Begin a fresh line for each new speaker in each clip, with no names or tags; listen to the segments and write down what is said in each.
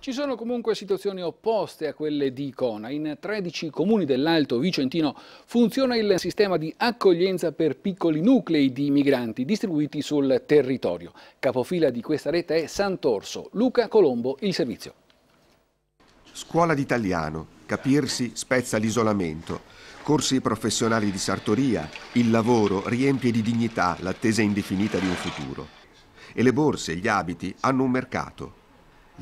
Ci sono comunque situazioni opposte a quelle di Icona. In 13 comuni dell'Alto Vicentino funziona il sistema di accoglienza per piccoli nuclei di migranti distribuiti sul territorio. Capofila di questa rete è Sant'Orso. Luca Colombo, il servizio.
Scuola d'italiano. Capirsi spezza l'isolamento. Corsi professionali di sartoria. Il lavoro riempie di dignità l'attesa indefinita di un futuro. E le borse, gli abiti hanno un mercato.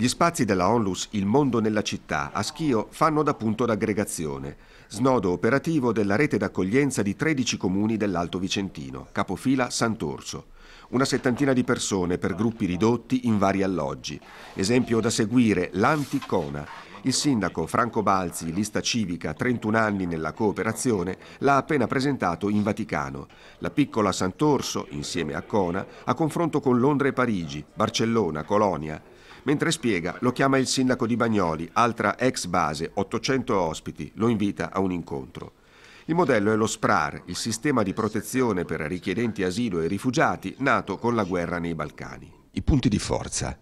Gli spazi della Onlus Il Mondo nella città a Schio fanno da punto d'aggregazione, snodo operativo della rete d'accoglienza di 13 comuni dell'Alto Vicentino, capofila Sant'Orso una settantina di persone per gruppi ridotti in vari alloggi. Esempio da seguire l'Anticona. Il sindaco Franco Balzi, lista civica, 31 anni nella cooperazione, l'ha appena presentato in Vaticano. La piccola Sant'Orso, insieme a Cona, a confronto con Londra e Parigi, Barcellona, Colonia. Mentre spiega, lo chiama il sindaco di Bagnoli, altra ex base, 800 ospiti, lo invita a un incontro. Il modello è lo SPRAR, il sistema di protezione per richiedenti asilo e rifugiati
nato con la guerra nei Balcani. I punti di forza.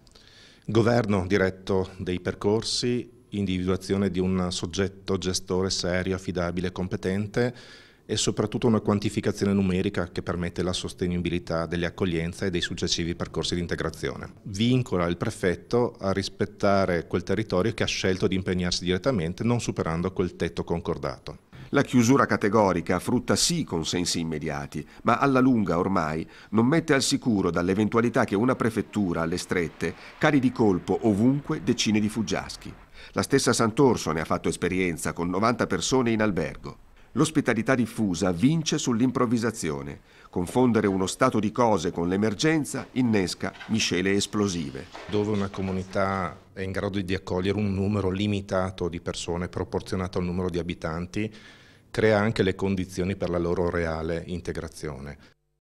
Governo diretto dei percorsi, individuazione di un soggetto gestore serio, affidabile e competente e soprattutto una quantificazione numerica che permette la sostenibilità delle accoglienze e dei successivi percorsi di integrazione. Vincola il prefetto a rispettare quel territorio che ha scelto di impegnarsi direttamente non superando quel tetto concordato. La chiusura categorica frutta sì consensi immediati, ma alla lunga ormai non mette
al sicuro dall'eventualità che una prefettura alle strette cari di colpo ovunque decine di fuggiaschi. La stessa Sant'Orso ne ha fatto esperienza con 90 persone in albergo. L'ospitalità diffusa vince sull'improvvisazione. Confondere uno stato di cose
con l'emergenza innesca miscele esplosive. Dove una comunità è in grado di accogliere un numero limitato di persone proporzionato al numero di abitanti, crea anche le condizioni per la loro reale integrazione.